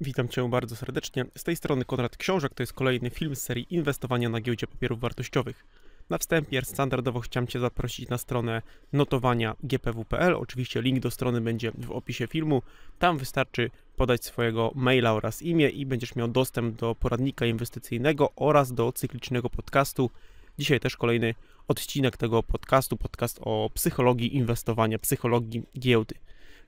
Witam Cię bardzo serdecznie. Z tej strony Konrad Książek, to jest kolejny film z serii Inwestowania na giełdzie papierów wartościowych. Na wstępie standardowo chciałem Cię zaprosić na stronę notowania gpw.pl. Oczywiście link do strony będzie w opisie filmu. Tam wystarczy podać swojego maila oraz imię i będziesz miał dostęp do poradnika inwestycyjnego oraz do cyklicznego podcastu. Dzisiaj też kolejny odcinek tego podcastu, podcast o psychologii inwestowania, psychologii giełdy.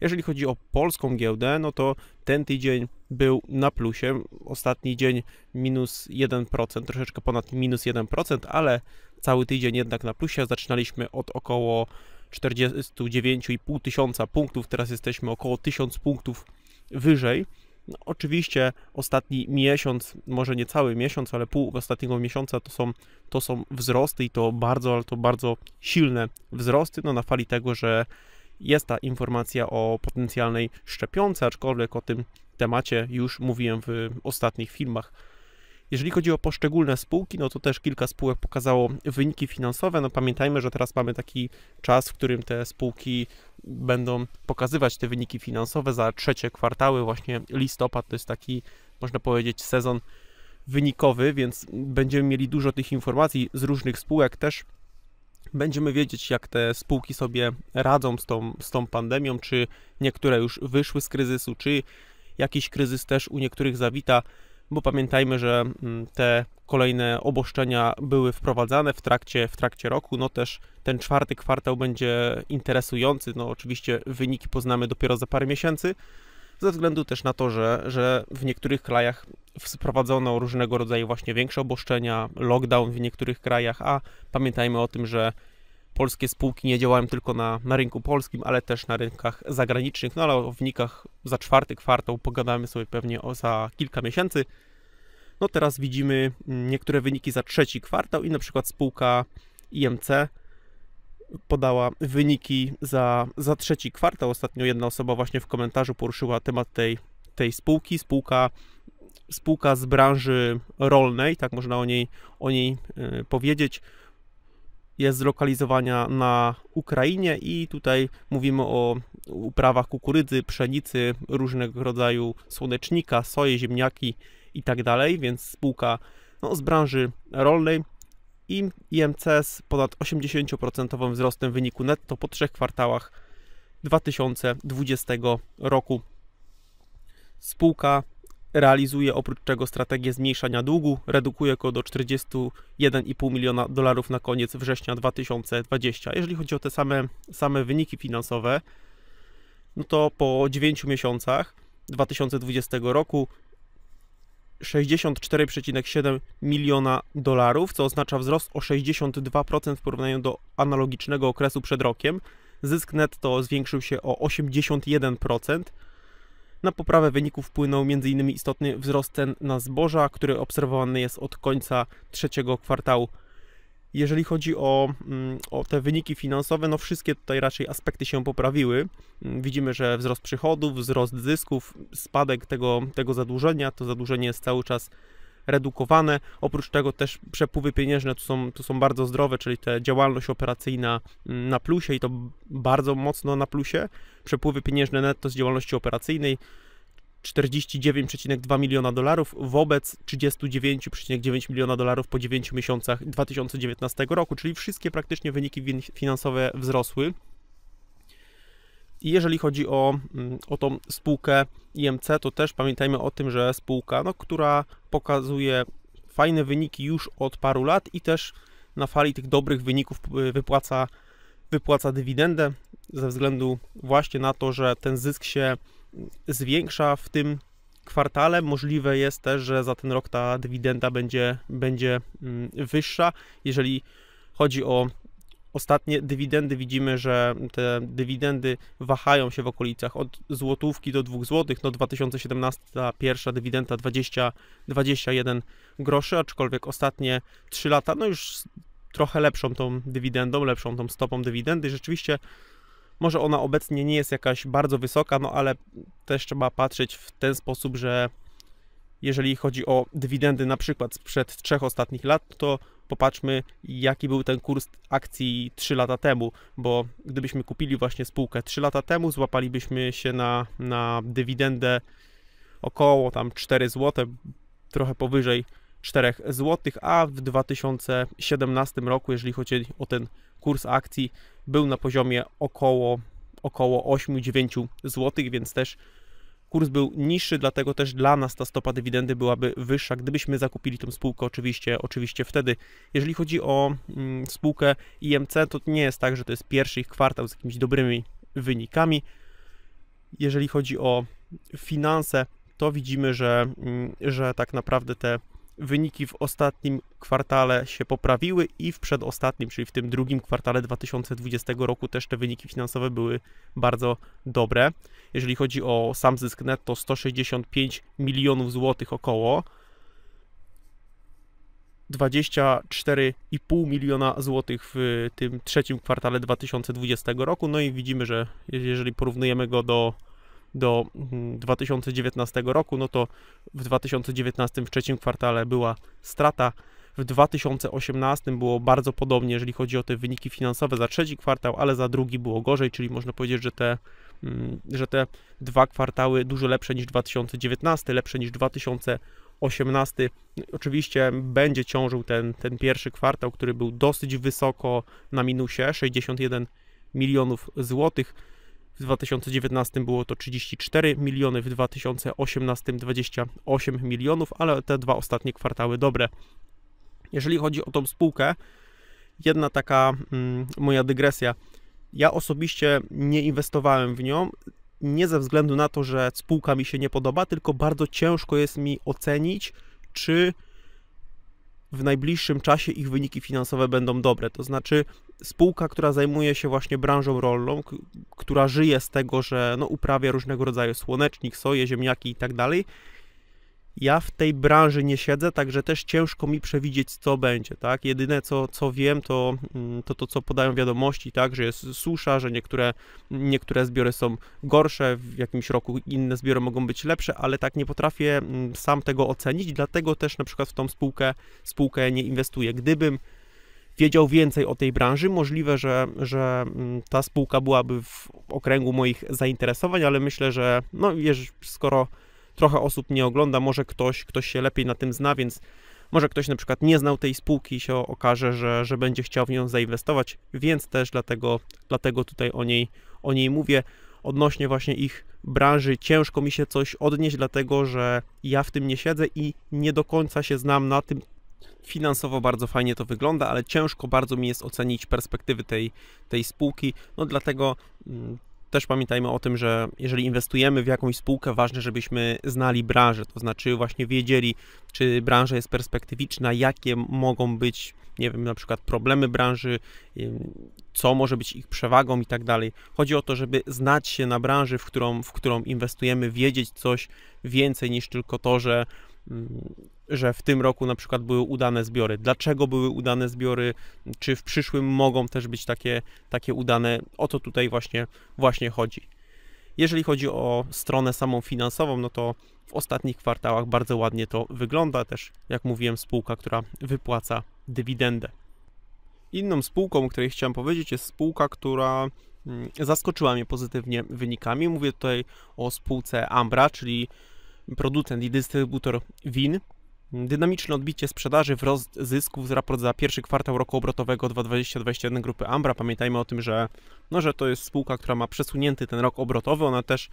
Jeżeli chodzi o polską giełdę, no to ten tydzień był na plusie. Ostatni dzień minus 1%, troszeczkę ponad minus 1%, ale cały tydzień jednak na plusie. Zaczynaliśmy od około 49,5 tysiąca punktów, teraz jesteśmy około 1000 punktów wyżej. No, oczywiście ostatni miesiąc, może nie cały miesiąc, ale pół ostatniego miesiąca to są, to są wzrosty i to bardzo, ale to bardzo silne wzrosty, no na fali tego, że jest ta informacja o potencjalnej szczepionce, aczkolwiek o tym temacie już mówiłem w ostatnich filmach. Jeżeli chodzi o poszczególne spółki, no to też kilka spółek pokazało wyniki finansowe. No pamiętajmy, że teraz mamy taki czas, w którym te spółki będą pokazywać te wyniki finansowe za trzecie kwartały, właśnie listopad to jest taki, można powiedzieć, sezon wynikowy, więc będziemy mieli dużo tych informacji z różnych spółek też Będziemy wiedzieć, jak te spółki sobie radzą z tą, z tą pandemią, czy niektóre już wyszły z kryzysu, czy jakiś kryzys też u niektórych zawita, bo pamiętajmy, że mm, te kolejne oboszczenia były wprowadzane w trakcie, w trakcie roku. No też ten czwarty kwartał będzie interesujący. No oczywiście wyniki poznamy dopiero za parę miesięcy ze względu też na to, że, że w niektórych krajach wprowadzono różnego rodzaju właśnie większe oboszczenia, lockdown w niektórych krajach, a pamiętajmy o tym, że polskie spółki nie działają tylko na, na rynku polskim, ale też na rynkach zagranicznych, no ale o wynikach za czwarty kwartał pogadamy sobie pewnie o, za kilka miesięcy. No teraz widzimy mm, niektóre wyniki za trzeci kwartał i na przykład spółka IMC podała wyniki za, za trzeci kwartał. Ostatnio jedna osoba właśnie w komentarzu poruszyła temat tej, tej spółki. Spółka, spółka z branży rolnej, tak można o niej, o niej y, powiedzieć jest zlokalizowania na Ukrainie i tutaj mówimy o uprawach kukurydzy, pszenicy, różnego rodzaju słonecznika, soje, ziemniaki i tak dalej, więc spółka no, z branży rolnej i IMC z ponad 80% wzrostem wyniku netto po trzech kwartałach 2020 roku. Spółka realizuje oprócz czego strategię zmniejszania długu, redukuje go do 41,5 miliona dolarów na koniec września 2020. Jeżeli chodzi o te same, same wyniki finansowe, no to po 9 miesiącach 2020 roku 64,7 miliona dolarów, co oznacza wzrost o 62% w porównaniu do analogicznego okresu przed rokiem. Zysk netto zwiększył się o 81%. Na poprawę wyników wpłynął m.in. istotny wzrost cen na zboża, który obserwowany jest od końca trzeciego kwartału jeżeli chodzi o, mm, o, te wyniki finansowe, no wszystkie tutaj raczej aspekty się poprawiły. Mm, widzimy, że wzrost przychodów, wzrost zysków, spadek tego, tego zadłużenia, to zadłużenie jest cały czas redukowane. Oprócz tego też przepływy pieniężne tu są, tu są bardzo zdrowe, czyli te działalność operacyjna mm, na plusie i to bardzo mocno na plusie. Przepływy pieniężne netto z działalności operacyjnej 49,2 miliona dolarów wobec 39,9 miliona dolarów po 9 miesiącach 2019 roku, czyli wszystkie praktycznie wyniki finansowe wzrosły. I jeżeli chodzi o, mm, o tą spółkę IMC, to też pamiętajmy o tym, że spółka, no, która pokazuje fajne wyniki już od paru lat i też na fali tych dobrych wyników y, wypłaca, wypłaca dywidendę ze względu właśnie na to, że ten zysk się zwiększa w tym kwartale. Możliwe jest też, że za ten rok ta dywidenda będzie, będzie mm, wyższa. Jeżeli chodzi o ostatnie dywidendy, widzimy, że te dywidendy wahają się w okolicach od złotówki do 2 złotych. No 2017 pierwsza dywidenda 20, 21 groszy, aczkolwiek ostatnie 3 lata, no już trochę lepszą tą dywidendą, lepszą tą stopą dywidendy. Rzeczywiście może ona obecnie nie jest jakaś bardzo wysoka, no ale też trzeba patrzeć w ten sposób, że jeżeli chodzi o dywidendy na przykład sprzed trzech ostatnich lat, to popatrzmy jaki był ten kurs akcji 3 lata temu, bo gdybyśmy kupili właśnie spółkę 3 lata temu, złapalibyśmy się na, na dywidendę około tam 4 zł, trochę powyżej 4 zł, a w 2017 roku, jeżeli chodzi o ten kurs akcji był na poziomie około, około 8-9 zł, więc też kurs był niższy, dlatego też dla nas ta stopa dywidendy byłaby wyższa, gdybyśmy zakupili tą spółkę oczywiście, oczywiście wtedy. Jeżeli chodzi o mm, spółkę IMC, to nie jest tak, że to jest pierwszy ich kwartał z jakimiś dobrymi wynikami. Jeżeli chodzi o finanse, to widzimy, że, mm, że tak naprawdę te wyniki w ostatnim kwartale się poprawiły i w przedostatnim, czyli w tym drugim kwartale 2020 roku też te wyniki finansowe były bardzo dobre. Jeżeli chodzi o sam zysk netto 165 milionów złotych około 24,5 miliona złotych w tym trzecim kwartale 2020 roku. No i widzimy, że jeżeli porównujemy go do do 2019 mm, roku, no to w 2019 w trzecim kwartale była strata. W 2018 było bardzo podobnie, jeżeli chodzi o te wyniki finansowe za trzeci kwartał, ale za drugi było gorzej, czyli można powiedzieć, że te, mm, że te dwa kwartały dużo lepsze niż 2019, lepsze niż 2018. Oczywiście będzie ciążył ten, ten pierwszy kwartał, który był dosyć wysoko na minusie 61 milionów złotych w 2019 było to 34 miliony, w 2018 28 milionów, ale te dwa ostatnie kwartały dobre. Jeżeli chodzi o tą spółkę, jedna taka mm, moja dygresja. Ja osobiście nie inwestowałem w nią, nie ze względu na to, że spółka mi się nie podoba, tylko bardzo ciężko jest mi ocenić, czy w najbliższym czasie ich wyniki finansowe będą dobre. To znaczy, spółka, która zajmuje się właśnie branżą rolną, która żyje z tego, że no, uprawia różnego rodzaju słonecznik, soje, ziemniaki i tak dalej, ja w tej branży nie siedzę, także też ciężko mi przewidzieć, co będzie, tak? Jedyne, co, co wiem, to, mm, to to, co podają wiadomości, tak? Że jest susza, że niektóre, niektóre zbiory są gorsze, w jakimś roku inne zbiory mogą być lepsze, ale tak nie potrafię mm, sam tego ocenić, dlatego też na przykład w tą spółkę, spółkę nie inwestuję. Gdybym wiedział więcej o tej branży. Możliwe, że, że mm, ta spółka byłaby w okręgu moich zainteresowań, ale myślę, że no, wiesz, skoro trochę osób nie ogląda, może ktoś, ktoś się lepiej na tym zna, więc może ktoś na przykład nie znał tej spółki i się okaże, że, że będzie chciał w nią zainwestować, więc też dlatego, dlatego tutaj o niej, o niej mówię. Odnośnie właśnie ich branży ciężko mi się coś odnieść, dlatego że ja w tym nie siedzę i nie do końca się znam na tym. Finansowo bardzo fajnie to wygląda, ale ciężko bardzo mi jest ocenić perspektywy tej, tej spółki, no dlatego mm, też pamiętajmy o tym, że jeżeli inwestujemy w jakąś spółkę, ważne, żebyśmy znali branżę, to znaczy właśnie wiedzieli, czy branża jest perspektywiczna, jakie mogą być, nie wiem, na przykład problemy branży, co może być ich przewagą i tak dalej. Chodzi o to, żeby znać się na branży, w którą, w którą inwestujemy, wiedzieć coś więcej niż tylko to, że że w tym roku na przykład były udane zbiory, dlaczego były udane zbiory, czy w przyszłym mogą też być takie, takie udane. O to tutaj właśnie, właśnie chodzi. Jeżeli chodzi o stronę samą finansową, no to w ostatnich kwartałach bardzo ładnie to wygląda, też jak mówiłem, spółka, która wypłaca dywidendę. Inną spółką, o której chciałem powiedzieć, jest spółka, która mm, zaskoczyła mnie pozytywnie wynikami. Mówię tutaj o spółce Ambra, czyli producent i dystrybutor win. Dynamiczne odbicie sprzedaży w zysków z raportu za pierwszy kwartał roku obrotowego 2020-2021 grupy Ambra. Pamiętajmy o tym, że, no, że to jest spółka, która ma przesunięty ten rok obrotowy. Ona też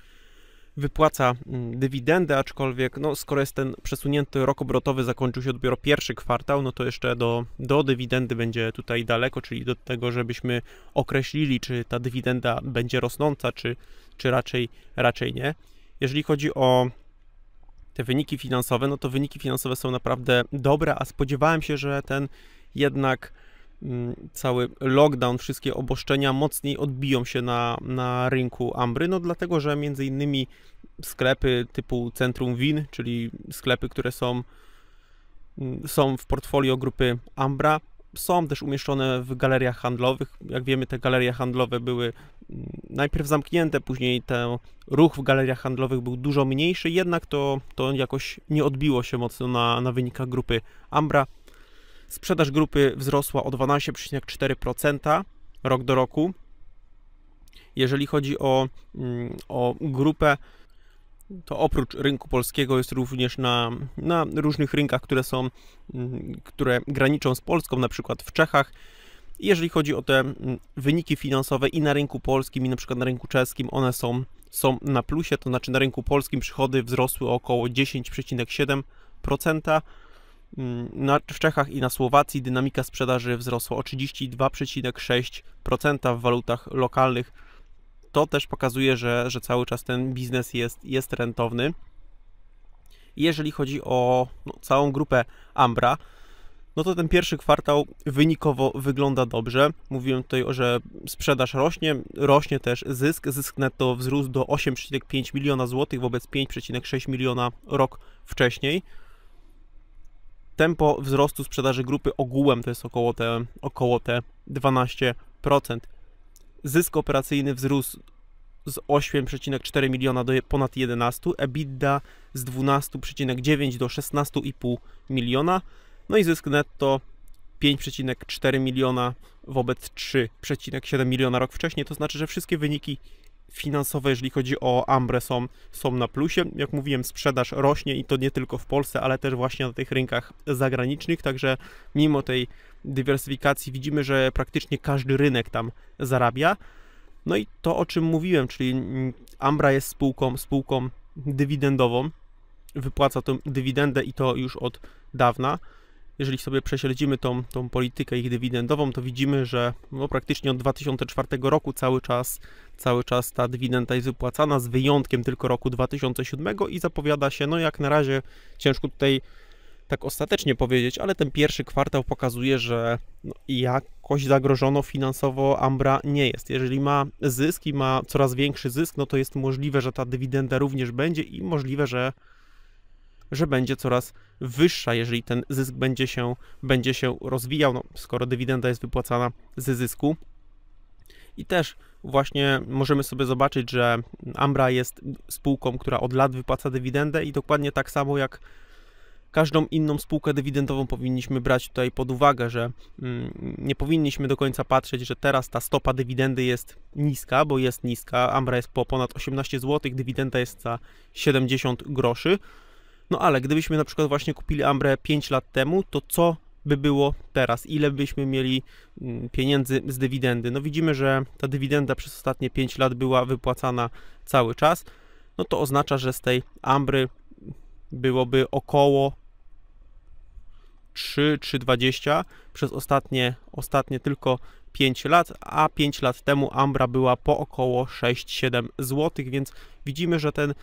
wypłaca mm, dywidendę, aczkolwiek no, skoro jest ten przesunięty rok obrotowy zakończył się dopiero pierwszy kwartał, no to jeszcze do, do dywidendy będzie tutaj daleko, czyli do tego, żebyśmy określili, czy ta dywidenda będzie rosnąca, czy, czy raczej, raczej nie. Jeżeli chodzi o te wyniki finansowe, no to wyniki finansowe są naprawdę dobre, a spodziewałem się, że ten jednak mm, cały lockdown, wszystkie oboszczenia mocniej odbiją się na, na rynku Ambry, no dlatego, że między innymi sklepy typu Centrum Win, czyli sklepy, które są, mm, są w portfolio grupy Ambra, są też umieszczone w galeriach handlowych. Jak wiemy, te galerie handlowe były mm, najpierw zamknięte, później ten ruch w galeriach handlowych był dużo mniejszy, jednak to, to jakoś nie odbiło się mocno na, na wynikach grupy Ambra. Sprzedaż grupy wzrosła o 12,4% rok do roku. Jeżeli chodzi o, mm, o grupę, to oprócz rynku polskiego jest również na, na różnych rynkach, które są, mm, które graniczą z Polską, na przykład w Czechach. Jeżeli chodzi o te mm, wyniki finansowe i na rynku polskim, i na przykład na rynku czeskim, one są, są na plusie, to znaczy na rynku polskim przychody wzrosły około 10,7%. Mm, w Czechach i na Słowacji dynamika sprzedaży wzrosła o 32,6% w walutach lokalnych to też pokazuje, że, że cały czas ten biznes jest, jest rentowny. Jeżeli chodzi o no, całą grupę Ambra, no to ten pierwszy kwartał wynikowo wygląda dobrze. Mówiłem tutaj, że sprzedaż rośnie, rośnie też zysk. Zysk netto wzrósł do 8,5 miliona złotych wobec 5,6 miliona rok wcześniej. Tempo wzrostu sprzedaży grupy ogółem to jest około te, około te 12%. Zysk operacyjny wzrósł z 8,4 miliona do ponad 11, EBITDA z 12,9 do 16,5 miliona, no i zysk netto 5,4 miliona wobec 3,7 miliona rok wcześniej, to znaczy, że wszystkie wyniki finansowe, jeżeli chodzi o Ambre, są, są na plusie. Jak mówiłem, sprzedaż rośnie i to nie tylko w Polsce, ale też właśnie na tych rynkach zagranicznych. Także mimo tej dywersyfikacji widzimy, że praktycznie każdy rynek tam zarabia. No i to, o czym mówiłem, czyli Ambra jest spółką, spółką dywidendową, wypłaca tę dywidendę i to już od dawna jeżeli sobie prześledzimy tą, tą politykę ich dywidendową, to widzimy, że no, praktycznie od 2004 roku cały czas, cały czas ta dywidenda jest wypłacana, z wyjątkiem tylko roku 2007 i zapowiada się, no jak na razie ciężko tutaj tak ostatecznie powiedzieć, ale ten pierwszy kwartał pokazuje, że no, jakoś zagrożono finansowo Ambra nie jest. Jeżeli ma zysk i ma coraz większy zysk, no to jest możliwe, że ta dywidenda również będzie i możliwe, że że będzie coraz wyższa, jeżeli ten zysk będzie się, będzie się rozwijał, no, skoro dywidenda jest wypłacana ze zysku. I też właśnie możemy sobie zobaczyć, że Ambra jest spółką, która od lat wypłaca dywidendę i dokładnie tak samo jak każdą inną spółkę dywidendową powinniśmy brać tutaj pod uwagę, że mm, nie powinniśmy do końca patrzeć, że teraz ta stopa dywidendy jest niska, bo jest niska. Ambra jest po ponad 18 zł, dywidenda jest za 70 groszy. No ale gdybyśmy na przykład właśnie kupili Ambrę 5 lat temu, to co by było teraz? Ile byśmy mieli mm, pieniędzy z dywidendy? No widzimy, że ta dywidenda przez ostatnie 5 lat była wypłacana cały czas. No to oznacza, że z tej Ambry byłoby około 3, 3,20 przez ostatnie, ostatnie tylko 5 lat, a 5 lat temu Ambra była po około 6-7 zł, więc widzimy, że ten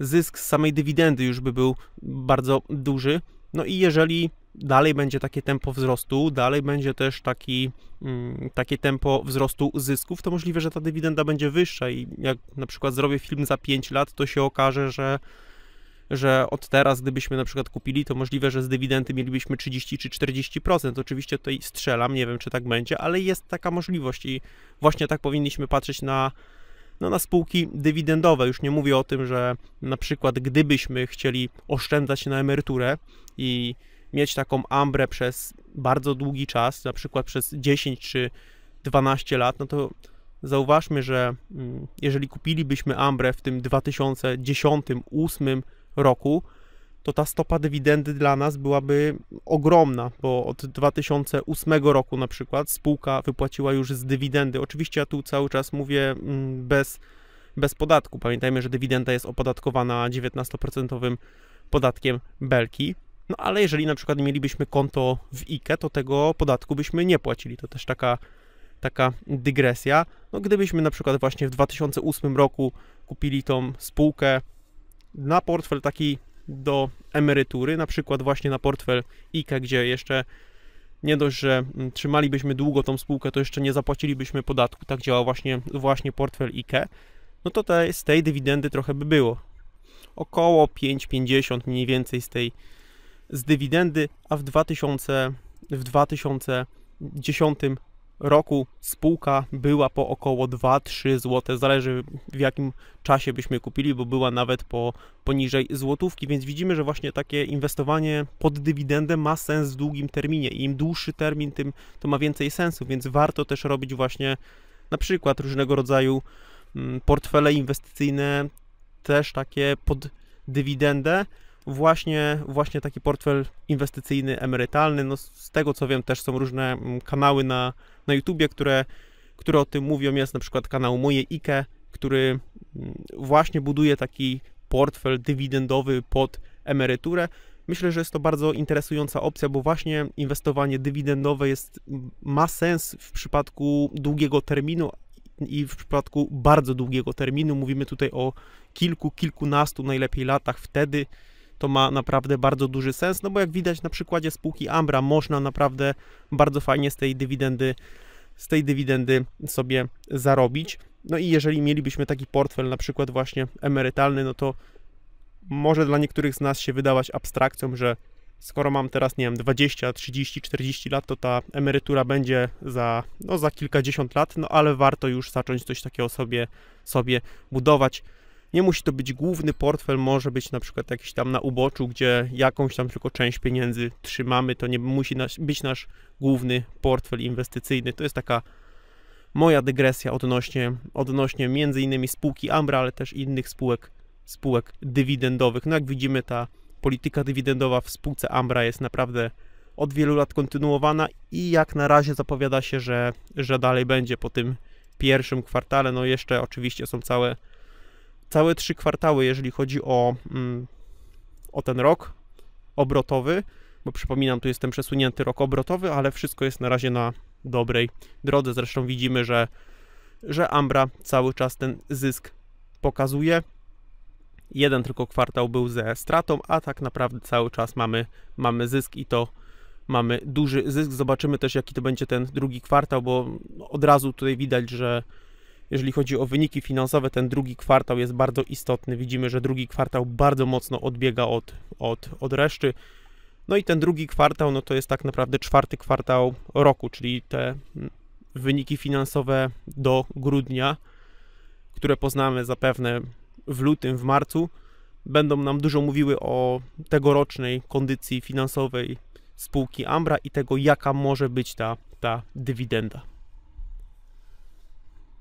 zysk z samej dywidendy już by był bardzo duży. No i jeżeli dalej będzie takie tempo wzrostu, dalej będzie też taki, mm, takie tempo wzrostu zysków, to możliwe, że ta dywidenda będzie wyższa i jak na przykład zrobię film za 5 lat, to się okaże, że że od teraz, gdybyśmy na przykład kupili, to możliwe, że z dywidendy mielibyśmy 30 czy 40%. Oczywiście tutaj strzelam, nie wiem czy tak będzie, ale jest taka możliwość i właśnie tak powinniśmy patrzeć na no, na spółki dywidendowe. Już nie mówię o tym, że na przykład gdybyśmy chcieli oszczędzać na emeryturę i mieć taką ambrę przez bardzo długi czas, na przykład przez 10 czy 12 lat, no to zauważmy, że mm, jeżeli kupilibyśmy ambrę w tym 2010, 2008 roku, to ta stopa dywidendy dla nas byłaby ogromna, bo od 2008 roku na przykład spółka wypłaciła już z dywidendy. Oczywiście ja tu cały czas mówię mm, bez, bez podatku. Pamiętajmy, że dywidenda jest opodatkowana 19% podatkiem Belki. No ale jeżeli na przykład mielibyśmy konto w IKE, to tego podatku byśmy nie płacili. To też taka, taka dygresja. No gdybyśmy na przykład właśnie w 2008 roku kupili tą spółkę na portfel taki do emerytury, na przykład właśnie na portfel IKE, gdzie jeszcze nie dość, że mm, trzymalibyśmy długo tą spółkę, to jeszcze nie zapłacilibyśmy podatku, tak działa właśnie, właśnie portfel IKE, no to te, z tej dywidendy trochę by było. Około 5,50 mniej więcej z tej z dywidendy, a w, 2000, w 2010 roku spółka była po około 2-3 zł, zależy w jakim czasie byśmy kupili, bo była nawet po poniżej złotówki, więc widzimy, że właśnie takie inwestowanie pod dywidendę ma sens w długim terminie. Im dłuższy termin, tym to ma więcej sensu, więc warto też robić właśnie na przykład różnego rodzaju mm, portfele inwestycyjne, też takie pod dywidendę, właśnie, właśnie taki portfel inwestycyjny, emerytalny. No, z tego co wiem, też są różne mm, kanały na, na YouTubie, które, które o tym mówią. Jest na przykład kanał Moje IKE, który mm, właśnie buduje taki portfel dywidendowy pod emeryturę. Myślę, że jest to bardzo interesująca opcja, bo właśnie inwestowanie dywidendowe jest, ma sens w przypadku długiego terminu i w przypadku bardzo długiego terminu. Mówimy tutaj o kilku, kilkunastu najlepiej latach wtedy, to ma naprawdę bardzo duży sens, no bo jak widać na przykładzie spółki Ambra można naprawdę bardzo fajnie z tej dywidendy z tej dywidendy sobie zarobić. No i jeżeli mielibyśmy taki portfel na przykład właśnie emerytalny, no to może dla niektórych z nas się wydawać abstrakcją, że skoro mam teraz, nie wiem, 20, 30, 40 lat, to ta emerytura będzie za, no, za kilkadziesiąt lat, no ale warto już zacząć coś takiego sobie, sobie budować. Nie musi to być główny portfel, może być na przykład jakiś tam na uboczu, gdzie jakąś tam tylko część pieniędzy trzymamy. To nie musi być nasz główny portfel inwestycyjny. To jest taka moja dygresja odnośnie, odnośnie między innymi spółki Ambra, ale też innych spółek, spółek dywidendowych. No jak widzimy, ta polityka dywidendowa w spółce Ambra jest naprawdę od wielu lat kontynuowana i jak na razie zapowiada się, że, że dalej będzie po tym pierwszym kwartale. No jeszcze oczywiście są całe całe trzy kwartały, jeżeli chodzi o, mm, o ten rok obrotowy, bo przypominam, tu jest ten przesunięty rok obrotowy, ale wszystko jest na razie na dobrej drodze. Zresztą widzimy, że, że Ambra cały czas ten zysk pokazuje. Jeden tylko kwartał był ze stratą, a tak naprawdę cały czas mamy, mamy zysk i to mamy duży zysk. Zobaczymy też, jaki to będzie ten drugi kwartał, bo od razu tutaj widać, że jeżeli chodzi o wyniki finansowe, ten drugi kwartał jest bardzo istotny. Widzimy, że drugi kwartał bardzo mocno odbiega od, od, od reszty. No i ten drugi kwartał, no to jest tak naprawdę czwarty kwartał roku, czyli te mm, wyniki finansowe do grudnia, które poznamy zapewne w lutym, w marcu, będą nam dużo mówiły o tegorocznej kondycji finansowej spółki Ambra i tego, jaka może być ta, ta dywidenda.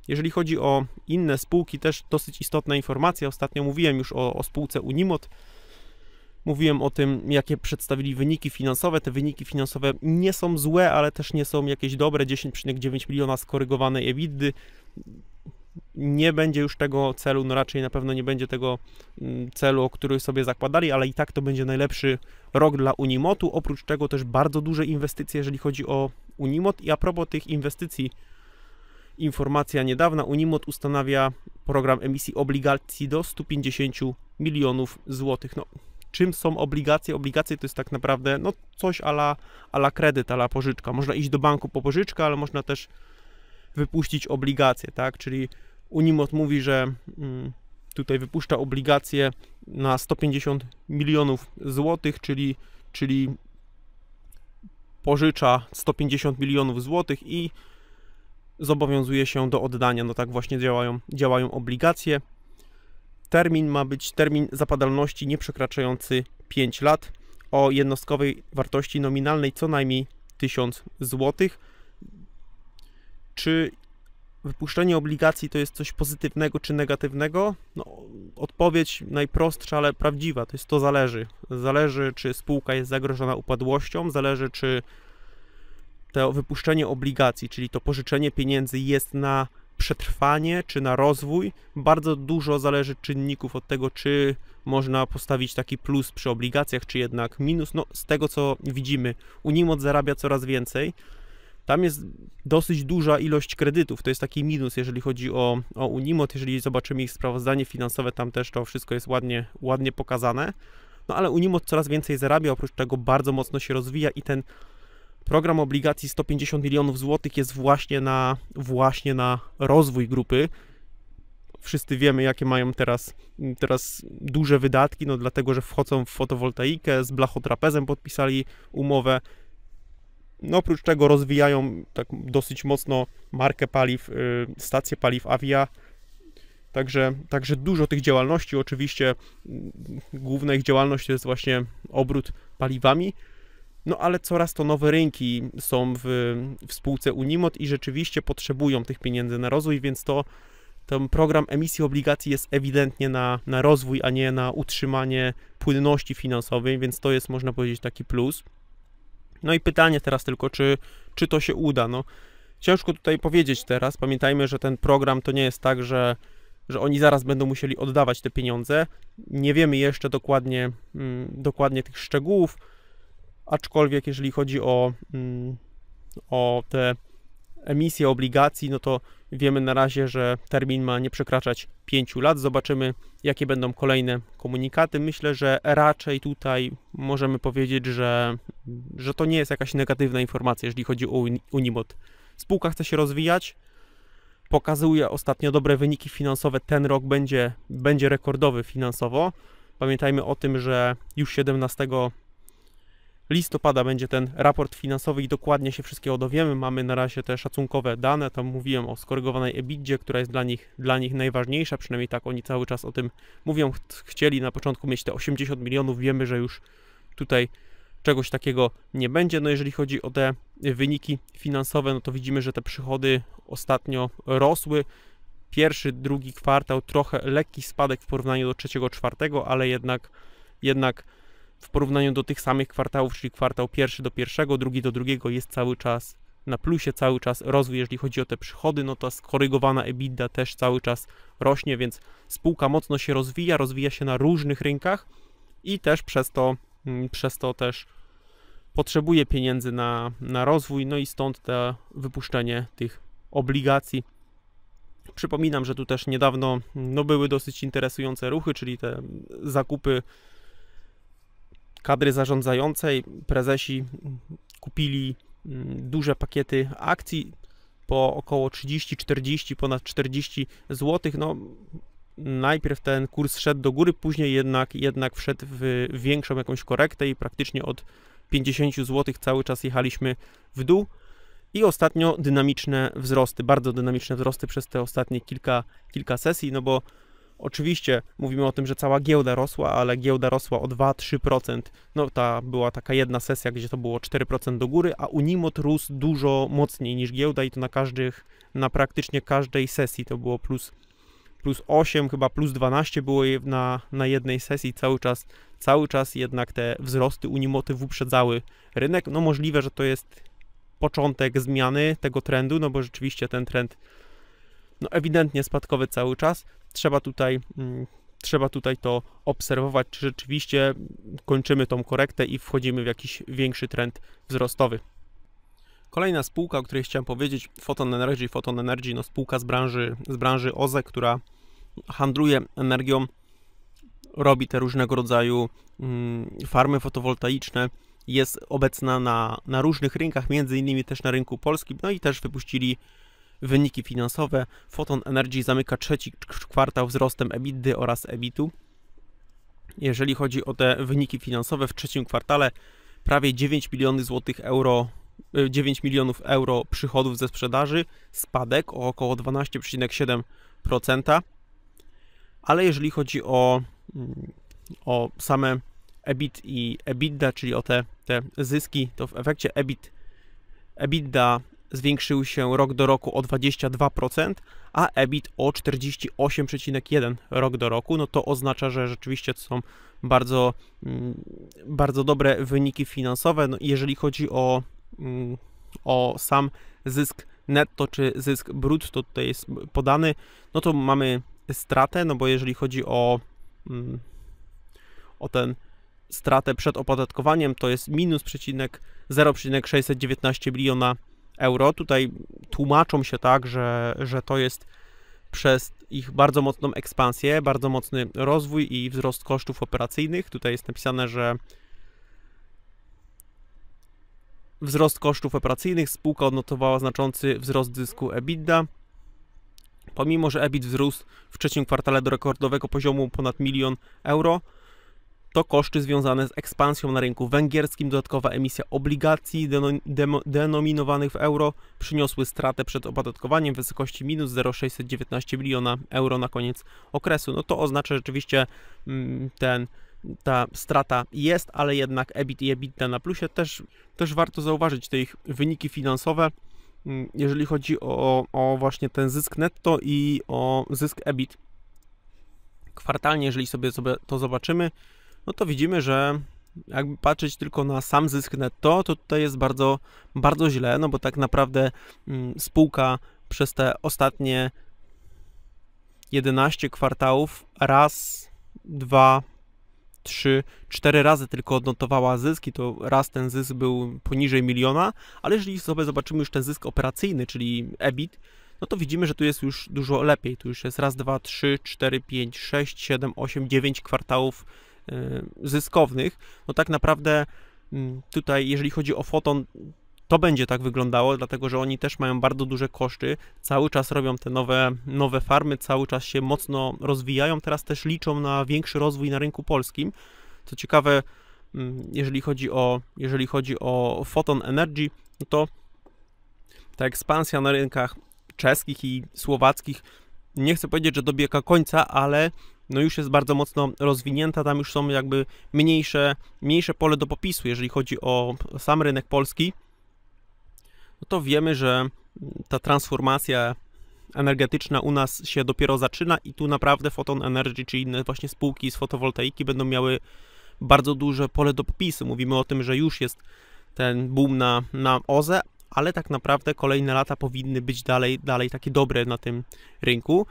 Jeżeli chodzi o inne spółki, też dosyć istotna informacja. Ostatnio mówiłem już o, o spółce Unimot. Mówiłem o tym, jakie przedstawili wyniki finansowe. Te wyniki finansowe nie są złe, ale też nie są jakieś dobre. 10,9 miliona skorygowanej EBITDA. Nie będzie już tego celu, no raczej na pewno nie będzie tego mm, celu, który sobie zakładali, ale i tak to będzie najlepszy rok dla Unimotu. Oprócz tego też bardzo duże inwestycje, jeżeli chodzi o Unimot. I a propos tych inwestycji, Informacja niedawna, Unimod ustanawia program emisji obligacji do 150 milionów złotych. No, czym są obligacje? Obligacje to jest tak naprawdę no, coś ala, ala kredyt, ala pożyczka. Można iść do banku po pożyczkę, ale można też wypuścić obligacje, tak? Czyli Unimod mówi, że mm, tutaj wypuszcza obligacje na 150 milionów złotych, czyli, czyli pożycza 150 milionów złotych i zobowiązuje się do oddania. No tak właśnie działają, działają obligacje. Termin ma być termin zapadalności nieprzekraczający 5 lat o jednostkowej wartości nominalnej co najmniej 1000 zł. Czy wypuszczenie obligacji to jest coś pozytywnego czy negatywnego? No, odpowiedź najprostsza, ale prawdziwa, to jest to zależy. Zależy, czy spółka jest zagrożona upadłością, zależy, czy to wypuszczenie obligacji, czyli to pożyczenie pieniędzy jest na przetrwanie czy na rozwój. Bardzo dużo zależy czynników od tego, czy można postawić taki plus przy obligacjach, czy jednak minus. No, z tego co widzimy, Unimod zarabia coraz więcej. Tam jest dosyć duża ilość kredytów. To jest taki minus, jeżeli chodzi o, o Unimod. Jeżeli zobaczymy ich sprawozdanie finansowe, tam też to wszystko jest ładnie, ładnie pokazane. No ale Unimod coraz więcej zarabia, oprócz tego bardzo mocno się rozwija i ten Program obligacji 150 milionów złotych jest właśnie na, właśnie na rozwój grupy. Wszyscy wiemy, jakie mają teraz, teraz duże wydatki, no dlatego, że wchodzą w fotowoltaikę, z blachotrapezem podpisali umowę. No, oprócz tego rozwijają tak dosyć mocno markę paliw, y, stację paliw Avia, Także, także dużo tych działalności, oczywiście mm, główna ich działalność to jest właśnie obrót paliwami, no ale coraz to nowe rynki są w, w spółce Unimot i rzeczywiście potrzebują tych pieniędzy na rozwój, więc to ten program emisji obligacji jest ewidentnie na, na rozwój, a nie na utrzymanie płynności finansowej, więc to jest, można powiedzieć, taki plus. No i pytanie teraz tylko, czy, czy to się uda? No, ciężko tutaj powiedzieć teraz. Pamiętajmy, że ten program to nie jest tak, że, że oni zaraz będą musieli oddawać te pieniądze. Nie wiemy jeszcze dokładnie, mm, dokładnie tych szczegółów aczkolwiek jeżeli chodzi o, mm, o te emisje obligacji, no to wiemy na razie, że termin ma nie przekraczać 5 lat. Zobaczymy, jakie będą kolejne komunikaty. Myślę, że raczej tutaj możemy powiedzieć, że, że to nie jest jakaś negatywna informacja, jeżeli chodzi o Unimod. Spółka chce się rozwijać, pokazuje ostatnio dobre wyniki finansowe. Ten rok będzie, będzie rekordowy finansowo. Pamiętajmy o tym, że już 17 listopada będzie ten raport finansowy i dokładnie się wszystkiego dowiemy. Mamy na razie te szacunkowe dane, tam mówiłem o skorygowanej EBITDzie, która jest dla nich, dla nich najważniejsza, przynajmniej tak oni cały czas o tym mówią. Chcieli na początku mieć te 80 milionów, wiemy, że już tutaj czegoś takiego nie będzie. No jeżeli chodzi o te wyniki finansowe, no to widzimy, że te przychody ostatnio rosły. Pierwszy, drugi kwartał trochę lekki spadek w porównaniu do trzeciego, czwartego, ale jednak, jednak w porównaniu do tych samych kwartałów, czyli kwartał pierwszy do pierwszego, drugi do drugiego jest cały czas na plusie, cały czas rozwój, jeżeli chodzi o te przychody, no to skorygowana EBITDA też cały czas rośnie, więc spółka mocno się rozwija, rozwija się na różnych rynkach i też przez to, mm, przez to też potrzebuje pieniędzy na, na rozwój, no i stąd to wypuszczenie tych obligacji. Przypominam, że tu też niedawno no, były dosyć interesujące ruchy, czyli te zakupy kadry zarządzającej, prezesi kupili mm, duże pakiety akcji po około 30, 40, ponad 40 zł. No, najpierw ten kurs szedł do góry, później jednak, jednak wszedł w większą jakąś korektę i praktycznie od 50 zł cały czas jechaliśmy w dół. I ostatnio dynamiczne wzrosty, bardzo dynamiczne wzrosty przez te ostatnie kilka, kilka sesji, no bo Oczywiście mówimy o tym, że cała giełda rosła, ale giełda rosła o 2-3%. No ta była taka jedna sesja, gdzie to było 4% do góry, a Unimot rósł dużo mocniej niż giełda i to na każdych, na praktycznie każdej sesji to było plus plus 8, chyba plus 12 było na, na jednej sesji cały czas, cały czas jednak te wzrosty Unimoty uprzedzały rynek. No możliwe, że to jest początek zmiany tego trendu, no bo rzeczywiście ten trend no ewidentnie spadkowy cały czas trzeba tutaj, mm, trzeba tutaj to obserwować, czy rzeczywiście kończymy tą korektę i wchodzimy w jakiś większy trend wzrostowy. Kolejna spółka, o której chciałem powiedzieć, Photon Energy. Photon Energy no spółka z branży, z branży OZE, która handluje energią, robi te różnego rodzaju mm, farmy fotowoltaiczne, jest obecna na, na różnych rynkach, między innymi też na rynku polskim, no i też wypuścili Wyniki finansowe. Photon Energy zamyka trzeci kwartał wzrostem EBITDA oraz EBITu. Jeżeli chodzi o te wyniki finansowe w trzecim kwartale, prawie 9 milionów złotych euro 9 e, milionów euro przychodów ze sprzedaży, spadek o około 12,7%. Ale jeżeli chodzi o, mm, o same EBIT i EBITDA, czyli o te, te zyski, to w efekcie EBIT, EBITDA zwiększył się rok do roku o 22%, a EBIT o 48,1 rok do roku, no to oznacza, że rzeczywiście to są bardzo, mm, bardzo dobre wyniki finansowe. No, jeżeli chodzi o, mm, o sam zysk netto czy zysk brutto, tutaj jest podany, no to mamy stratę, no bo jeżeli chodzi o, mm, o ten stratę przed opodatkowaniem, to jest minus 0,619 biliona euro. Tutaj tłumaczą się tak, że, że to jest przez ich bardzo mocną ekspansję, bardzo mocny rozwój i wzrost kosztów operacyjnych. Tutaj jest napisane, że wzrost kosztów operacyjnych spółka odnotowała znaczący wzrost zysku EBITDA. Pomimo, że EBIT wzrósł w trzecim kwartale do rekordowego poziomu ponad milion euro, to koszty związane z ekspansją na rynku węgierskim, dodatkowa emisja obligacji denominowanych w euro przyniosły stratę przed opodatkowaniem w wysokości minus 0,619 miliona euro na koniec okresu. No to oznacza rzeczywiście mm, ten ta strata jest, ale jednak EBIT i EBITDA na plusie też, też warto zauważyć te ich wyniki finansowe, mm, jeżeli chodzi o, o właśnie ten zysk netto i o zysk EBIT. Kwartalnie, jeżeli sobie to zobaczymy, no to widzimy, że jakby patrzeć tylko na sam zysk netto, to tutaj jest bardzo, bardzo źle, no bo tak naprawdę mm, spółka przez te ostatnie 11 kwartałów raz, dwa, trzy, cztery razy tylko odnotowała zyski, to raz ten zysk był poniżej miliona, ale jeżeli sobie zobaczymy już ten zysk operacyjny, czyli EBIT, no to widzimy, że tu jest już dużo lepiej. Tu już jest raz, dwa, trzy, cztery, pięć, sześć, siedem, osiem, dziewięć kwartałów Y, zyskownych, no tak naprawdę mm, tutaj, jeżeli chodzi o foton, to będzie tak wyglądało, dlatego że oni też mają bardzo duże koszty, cały czas robią te nowe, nowe farmy, cały czas się mocno rozwijają, teraz też liczą na większy rozwój na rynku polskim. Co ciekawe, mm, jeżeli chodzi o, jeżeli chodzi o Photon Energy, no to ta ekspansja na rynkach czeskich i słowackich, nie chcę powiedzieć, że dobiega końca, ale no już jest bardzo mocno rozwinięta, tam już są jakby mniejsze, mniejsze pole do popisu, jeżeli chodzi o sam rynek polski, no to wiemy, że ta transformacja energetyczna u nas się dopiero zaczyna i tu naprawdę Photon Energy, czy inne właśnie spółki z fotowoltaiki będą miały bardzo duże pole do popisu. Mówimy o tym, że już jest ten boom na, na OZE, ale tak naprawdę kolejne lata powinny być dalej, dalej takie dobre na tym rynku.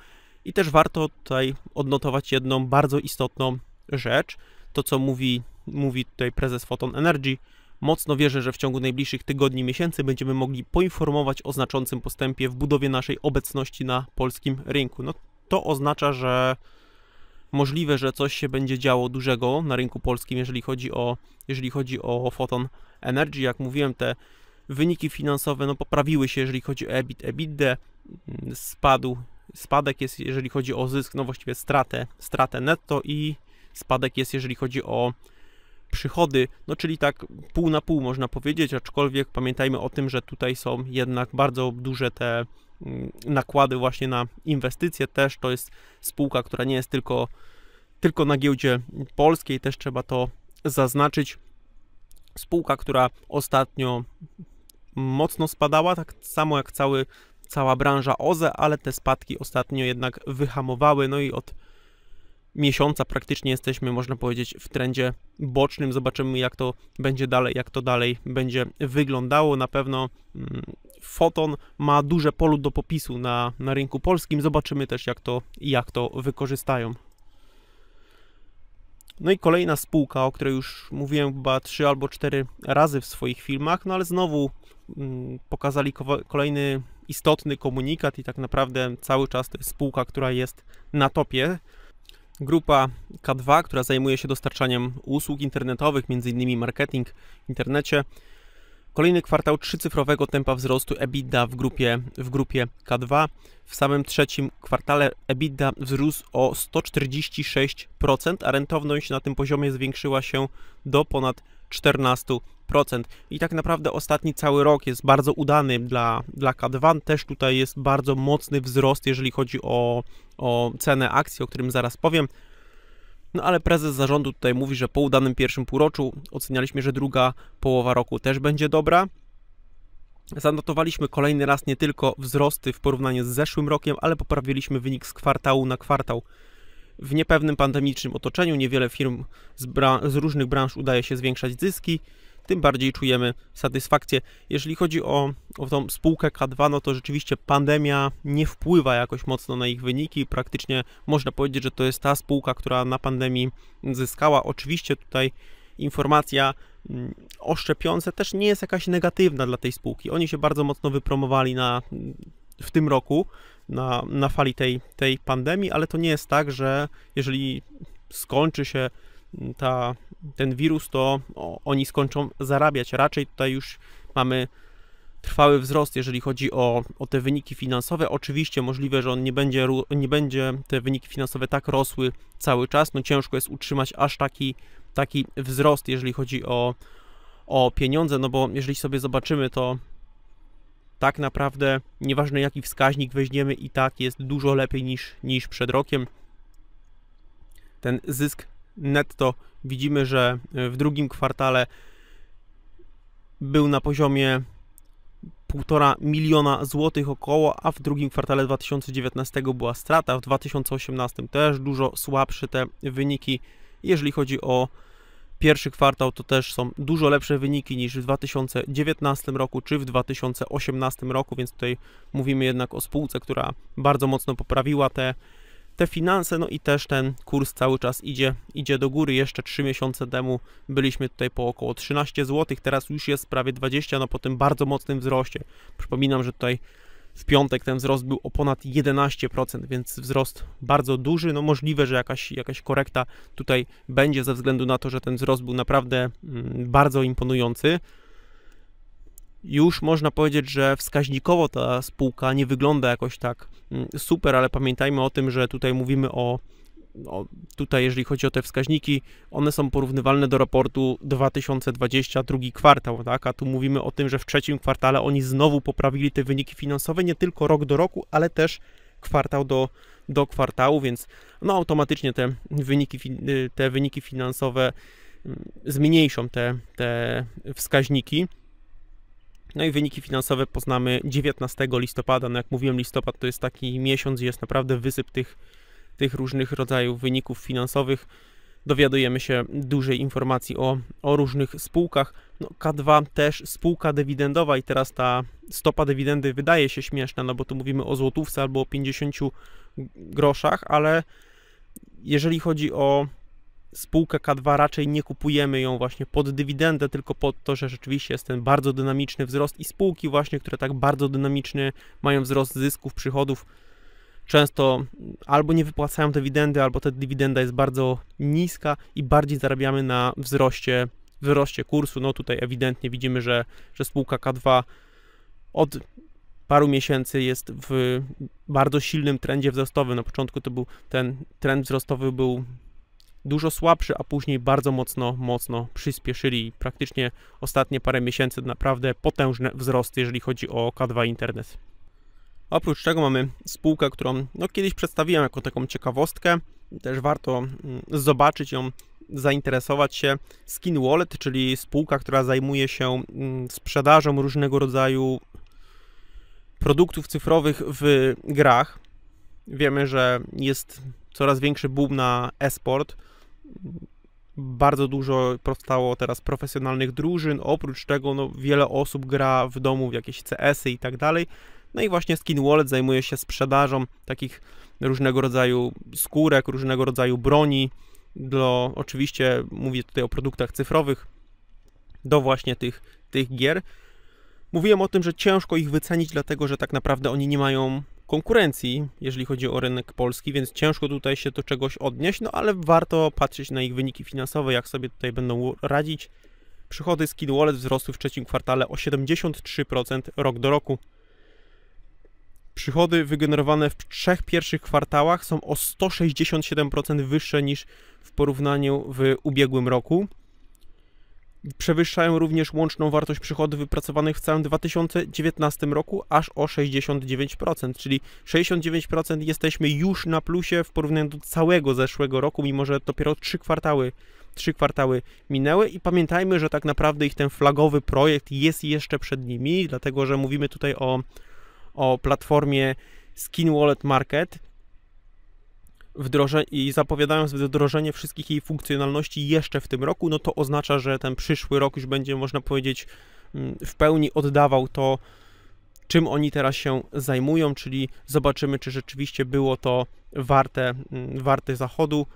I też warto tutaj odnotować jedną bardzo istotną rzecz. To, co mówi, mówi tutaj prezes Photon Energy, Mocno wierzę, że w ciągu najbliższych tygodni, miesięcy będziemy mogli poinformować o znaczącym postępie w budowie naszej obecności na polskim rynku. No, to oznacza, że możliwe, że coś się będzie działo dużego na rynku polskim, jeżeli chodzi o, jeżeli chodzi o Photon Energy. Jak mówiłem, te wyniki finansowe no, poprawiły się, jeżeli chodzi o EBIT, EBITDA, spadł spadek jest, jeżeli chodzi o zysk, no właściwie stratę, stratę netto i spadek jest, jeżeli chodzi o przychody, no czyli tak pół na pół można powiedzieć, aczkolwiek pamiętajmy o tym, że tutaj są jednak bardzo duże te mm, nakłady właśnie na inwestycje też, to jest spółka, która nie jest tylko, tylko na giełdzie polskiej, też trzeba to zaznaczyć. Spółka, która ostatnio mocno spadała, tak samo jak cały cała branża OZE, ale te spadki ostatnio jednak wyhamowały, no i od miesiąca praktycznie jesteśmy, można powiedzieć, w trendzie bocznym. Zobaczymy, jak to będzie dalej, jak to dalej będzie wyglądało. Na pewno mm, Foton ma duże polu do popisu na, na rynku polskim. Zobaczymy też, jak to, jak to wykorzystają. No i kolejna spółka, o której już mówiłem chyba 3 albo 4 razy w swoich filmach, no ale znowu mm, pokazali kolejny istotny komunikat i tak naprawdę cały czas to jest spółka, która jest na topie. Grupa K2, która zajmuje się dostarczaniem usług internetowych, m.in. marketing w internecie. Kolejny kwartał trzycyfrowego tempa wzrostu EBITDA w grupie, w grupie K2. W samym trzecim kwartale EBITDA wzrósł o 146%, a rentowność na tym poziomie zwiększyła się do ponad 14%. I tak naprawdę ostatni cały rok jest bardzo udany dla, dla KAD1. Też tutaj jest bardzo mocny wzrost, jeżeli chodzi o, o cenę akcji, o którym zaraz powiem. No ale prezes zarządu tutaj mówi, że po udanym pierwszym półroczu ocenialiśmy, że druga połowa roku też będzie dobra. Zanotowaliśmy kolejny raz nie tylko wzrosty w porównaniu z zeszłym rokiem, ale poprawiliśmy wynik z kwartału na kwartał. W niepewnym pandemicznym otoczeniu niewiele firm z, z różnych branż udaje się zwiększać zyski tym bardziej czujemy satysfakcję. Jeżeli chodzi o, o tą spółkę K2, no to rzeczywiście pandemia nie wpływa jakoś mocno na ich wyniki. Praktycznie można powiedzieć, że to jest ta spółka, która na pandemii zyskała. Oczywiście tutaj informacja mm, o szczepionce też nie jest jakaś negatywna dla tej spółki. Oni się bardzo mocno wypromowali na, w tym roku na, na fali tej, tej pandemii, ale to nie jest tak, że jeżeli skończy się ta, ten wirus, to oni skończą zarabiać. Raczej tutaj już mamy trwały wzrost, jeżeli chodzi o, o te wyniki finansowe. Oczywiście możliwe, że on nie będzie, nie będzie te wyniki finansowe tak rosły cały czas. No ciężko jest utrzymać aż taki, taki wzrost, jeżeli chodzi o, o pieniądze, no bo jeżeli sobie zobaczymy, to tak naprawdę nieważne jaki wskaźnik weźmiemy i tak jest dużo lepiej niż, niż przed rokiem. Ten zysk netto widzimy, że e, w drugim kwartale był na poziomie 1,5 miliona złotych około, a w drugim kwartale 2019 była strata, w 2018 też dużo słabsze te wyniki. Jeżeli chodzi o pierwszy kwartał, to też są dużo lepsze wyniki niż w 2019 roku czy w 2018 roku, więc tutaj mówimy jednak o spółce, która bardzo mocno poprawiła te te finanse, no i też ten kurs cały czas idzie, idzie do góry. Jeszcze 3 miesiące temu byliśmy tutaj po około 13 zł, teraz już jest prawie 20, no po tym bardzo mocnym wzroście. Przypominam, że tutaj w piątek ten wzrost był o ponad 11%, więc wzrost bardzo duży. No możliwe, że jakaś, jakaś korekta tutaj będzie ze względu na to, że ten wzrost był naprawdę mm, bardzo imponujący już można powiedzieć, że wskaźnikowo ta spółka nie wygląda jakoś tak mm, super, ale pamiętajmy o tym, że tutaj mówimy o no, tutaj jeżeli chodzi o te wskaźniki, one są porównywalne do raportu 2022. drugi kwartał, tak? A tu mówimy o tym, że w trzecim kwartale oni znowu poprawili te wyniki finansowe, nie tylko rok do roku, ale też kwartał do, do kwartału, więc no automatycznie te wyniki, te wyniki finansowe mm, zmniejszą te, te wskaźniki. No i wyniki finansowe poznamy 19 listopada. No jak mówiłem, listopad to jest taki miesiąc, jest naprawdę wysyp tych, tych różnych rodzajów wyników finansowych. Dowiadujemy się dużej informacji o, o różnych spółkach. No K2 też spółka dywidendowa i teraz ta stopa dywidendy wydaje się śmieszna, no bo tu mówimy o złotówce albo o 50 groszach, ale jeżeli chodzi o spółkę K2 raczej nie kupujemy ją właśnie pod dywidendę, tylko pod to, że rzeczywiście jest ten bardzo dynamiczny wzrost i spółki właśnie, które tak bardzo dynamicznie mają wzrost zysków, przychodów, często albo nie wypłacają dywidendy, albo ta dywidenda jest bardzo niska i bardziej zarabiamy na wzroście, wzroście kursu. No tutaj ewidentnie widzimy, że, że spółka K2 od paru miesięcy jest w bardzo silnym trendzie wzrostowym. Na początku to był ten trend wzrostowy był dużo słabszy, a później bardzo mocno, mocno przyspieszyli. Praktycznie ostatnie parę miesięcy naprawdę potężne wzrosty, jeżeli chodzi o K2 Internet. Oprócz tego mamy spółkę, którą no, kiedyś przedstawiłem jako taką ciekawostkę. Też warto mm, zobaczyć ją, zainteresować się. Skin Wallet, czyli spółka, która zajmuje się mm, sprzedażą różnego rodzaju produktów cyfrowych w grach. Wiemy, że jest coraz większy boom na e-sport bardzo dużo powstało teraz profesjonalnych drużyn, oprócz tego no, wiele osób gra w domu w jakieś CS-y i tak dalej. No i właśnie Skin Wallet zajmuje się sprzedażą takich różnego rodzaju skórek, różnego rodzaju broni, do, oczywiście mówię tutaj o produktach cyfrowych, do właśnie tych, tych gier. Mówiłem o tym, że ciężko ich wycenić, dlatego że tak naprawdę oni nie mają konkurencji, jeżeli chodzi o rynek polski, więc ciężko tutaj się do czegoś odnieść, no ale warto patrzeć na ich wyniki finansowe, jak sobie tutaj będą radzić. Przychody z Kid Wallet wzrosły w trzecim kwartale o 73% rok do roku. Przychody wygenerowane w trzech pierwszych kwartałach są o 167% wyższe niż w porównaniu w ubiegłym roku przewyższają również łączną wartość przychodów wypracowanych w całym 2019 roku aż o 69%, czyli 69% jesteśmy już na plusie w porównaniu do całego zeszłego roku, mimo że dopiero 3 kwartały trzy kwartały minęły i pamiętajmy, że tak naprawdę ich ten flagowy projekt jest jeszcze przed nimi, dlatego że mówimy tutaj o, o platformie Skin Wallet Market, wdroże i zapowiadając wdrożenie wszystkich jej funkcjonalności jeszcze w tym roku, no to oznacza, że ten przyszły rok już będzie, można powiedzieć, mm, w pełni oddawał to, czym oni teraz się zajmują, czyli zobaczymy, czy rzeczywiście było to warte, mm, warte zachodu.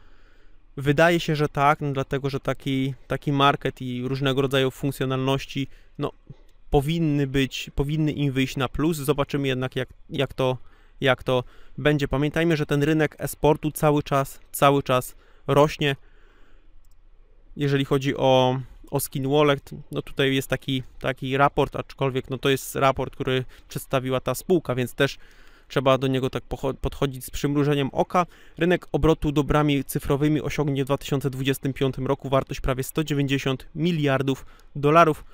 Wydaje się, że tak, no dlatego że taki, taki market i różnego rodzaju funkcjonalności no, powinny być, powinny im wyjść na plus. Zobaczymy jednak, jak, jak to jak to będzie. Pamiętajmy, że ten rynek esportu cały czas, cały czas rośnie. Jeżeli chodzi o, o Skin Wallet, no tutaj jest taki, taki raport, aczkolwiek no to jest raport, który przedstawiła ta spółka, więc też trzeba do niego tak podchodzić z przymrużeniem oka. Rynek obrotu dobrami cyfrowymi osiągnie w 2025 roku wartość prawie 190 miliardów dolarów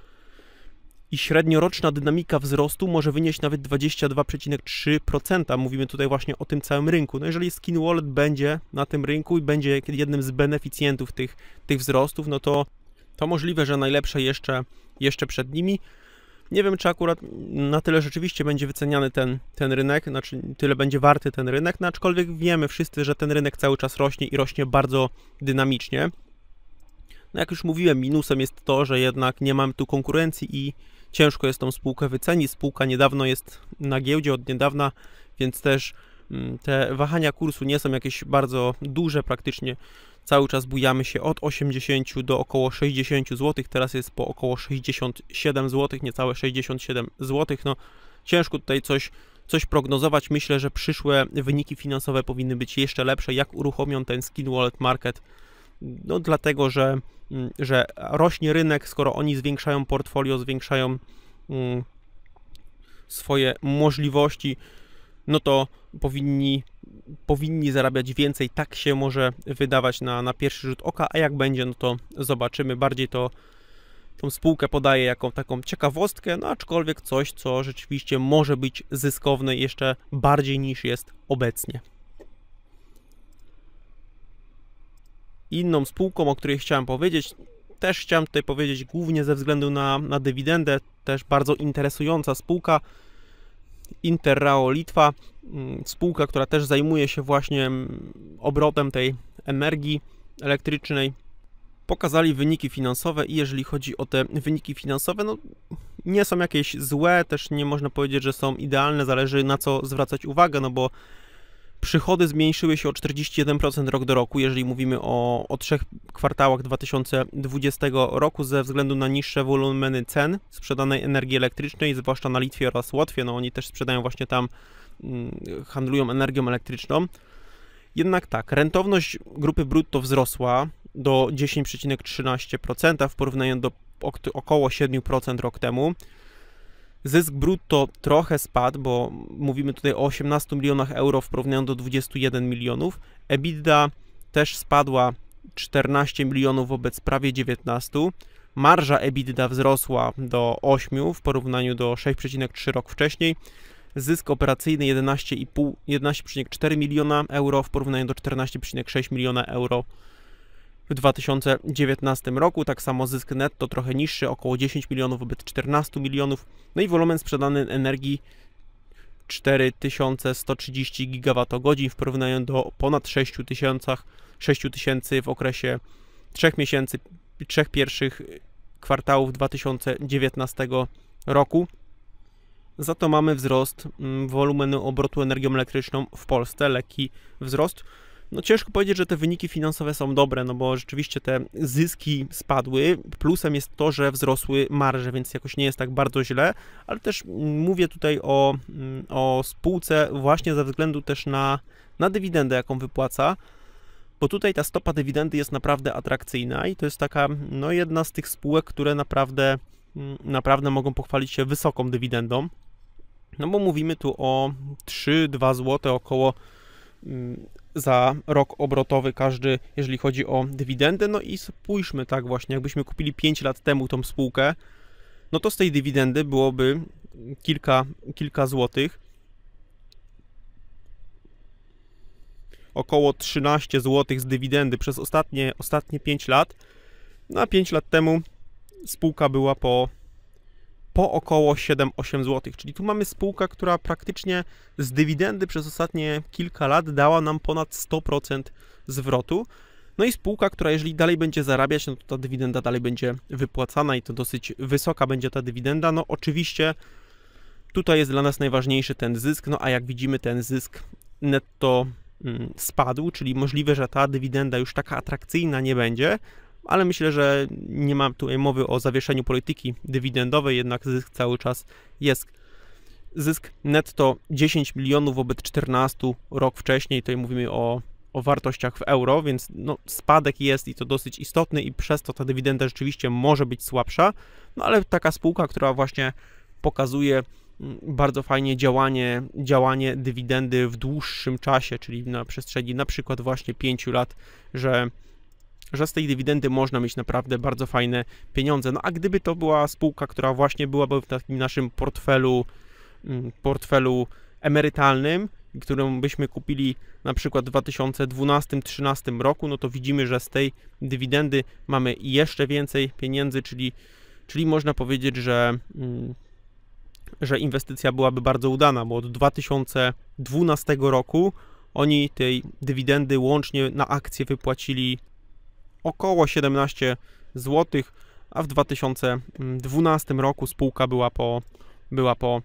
i średnioroczna dynamika wzrostu może wynieść nawet 22,3%. Mówimy tutaj właśnie o tym całym rynku. No jeżeli Skin Wallet będzie na tym rynku i będzie jednym z beneficjentów tych, tych wzrostów, no to, to możliwe, że najlepsze jeszcze, jeszcze przed nimi. Nie wiem, czy akurat na tyle rzeczywiście będzie wyceniany ten, ten rynek, znaczy tyle będzie warty ten rynek, no aczkolwiek wiemy wszyscy, że ten rynek cały czas rośnie i rośnie bardzo dynamicznie. No jak już mówiłem, minusem jest to, że jednak nie mamy tu konkurencji i ciężko jest tą spółkę wycenić. Spółka niedawno jest na giełdzie od niedawna, więc też mm, te wahania kursu nie są jakieś bardzo duże, praktycznie cały czas bujamy się od 80 do około 60 zł, teraz jest po około 67 zł, niecałe 67 zł. No, ciężko tutaj coś, coś prognozować. Myślę, że przyszłe wyniki finansowe powinny być jeszcze lepsze, jak uruchomią ten skin wallet market no dlatego, że, mm, że rośnie rynek, skoro oni zwiększają portfolio, zwiększają mm, swoje możliwości, no to powinni, powinni zarabiać więcej. Tak się może wydawać na, na pierwszy rzut oka, a jak będzie, no to zobaczymy. Bardziej to tą spółkę podaje jako taką ciekawostkę, no aczkolwiek coś, co rzeczywiście może być zyskowne jeszcze bardziej niż jest obecnie. inną spółką, o której chciałem powiedzieć, też chciałem tutaj powiedzieć głównie ze względu na, na dywidendę, też bardzo interesująca spółka Interrao Litwa, mm, spółka, która też zajmuje się właśnie mm, obrotem tej energii elektrycznej. Pokazali wyniki finansowe i jeżeli chodzi o te wyniki finansowe, no nie są jakieś złe, też nie można powiedzieć, że są idealne, zależy na co zwracać uwagę, no bo Przychody zmniejszyły się o 41% rok do roku, jeżeli mówimy o, o trzech kwartałach 2020 roku, ze względu na niższe wolumeny cen sprzedanej energii elektrycznej, zwłaszcza na Litwie oraz Łotwie. No oni też sprzedają właśnie tam, mm, handlują energią elektryczną. Jednak tak, rentowność grupy brutto wzrosła do 10,13% w porównaniu do około 7% rok temu. Zysk brutto trochę spadł, bo mówimy tutaj o 18 milionach euro w porównaniu do 21 milionów. EBITDA też spadła 14 milionów wobec prawie 19. Marża EBITDA wzrosła do 8 w porównaniu do 6,3 rok wcześniej. Zysk operacyjny 11,4 11 miliona euro w porównaniu do 14,6 miliona euro w 2019 roku. Tak samo zysk netto trochę niższy, około 10 milionów wobec 14 milionów. No i wolumen sprzedany energii 4130 GWh w porównaniu do ponad 6000, w okresie 3 miesięcy, 3 pierwszych kwartałów 2019 roku. Za to mamy wzrost mm, wolumenu obrotu energią elektryczną w Polsce, lekki wzrost no ciężko powiedzieć, że te wyniki finansowe są dobre, no bo rzeczywiście te zyski spadły. Plusem jest to, że wzrosły marże, więc jakoś nie jest tak bardzo źle, ale też mówię tutaj o, mm, o spółce właśnie ze względu też na, na dywidendę, jaką wypłaca bo tutaj ta stopa dywidendy jest naprawdę atrakcyjna i to jest taka, no jedna z tych spółek, które naprawdę, mm, naprawdę mogą pochwalić się wysoką dywidendą, no bo mówimy tu o 3-2 zł około mm, za rok obrotowy każdy, jeżeli chodzi o dywidendę. No i spójrzmy tak właśnie, jakbyśmy kupili 5 lat temu tą spółkę, no to z tej dywidendy byłoby kilka, kilka złotych. Około 13 złotych z dywidendy przez ostatnie, ostatnie 5 lat. No a 5 lat temu spółka była po po około 7-8 zł. Czyli tu mamy spółkę, która praktycznie z dywidendy przez ostatnie kilka lat dała nam ponad 100% zwrotu. No i spółka, która jeżeli dalej będzie zarabiać, no to ta dywidenda dalej będzie wypłacana i to dosyć wysoka będzie ta dywidenda. No oczywiście tutaj jest dla nas najważniejszy ten zysk, no a jak widzimy ten zysk netto mm, spadł, czyli możliwe, że ta dywidenda już taka atrakcyjna nie będzie, ale myślę, że nie ma tutaj mowy o zawieszeniu polityki dywidendowej, jednak zysk cały czas jest. Zysk netto 10 milionów wobec 14 rok wcześniej, tutaj mówimy o, o wartościach w euro, więc no, spadek jest i to dosyć istotny i przez to ta dywidenda rzeczywiście może być słabsza, no ale taka spółka, która właśnie pokazuje mm, bardzo fajnie działanie, działanie dywidendy w dłuższym czasie, czyli na przestrzeni na przykład właśnie 5 lat, że że z tej dywidendy można mieć naprawdę bardzo fajne pieniądze. No a gdyby to była spółka, która właśnie byłaby w takim naszym portfelu, mm, portfelu emerytalnym, którą byśmy kupili na przykład w 2012-2013 roku, no to widzimy, że z tej dywidendy mamy jeszcze więcej pieniędzy, czyli, czyli można powiedzieć, że, mm, że inwestycja byłaby bardzo udana, bo od 2012 roku oni tej dywidendy łącznie na akcje wypłacili około 17 zł, a w 2012 roku spółka była po, była po